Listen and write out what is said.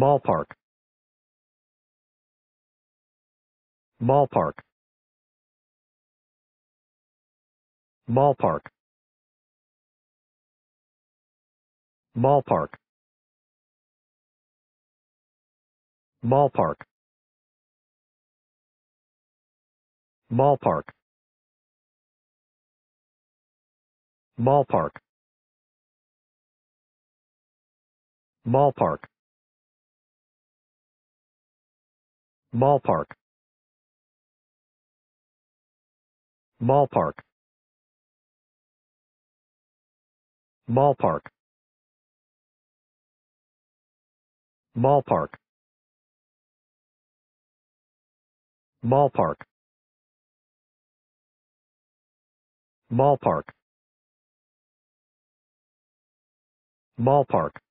ballpark ballpark ballpark ballpark ballpark ballpark ballpark ballpark ballpark ballpark ballpark ballpark ballpark ballpark ballpark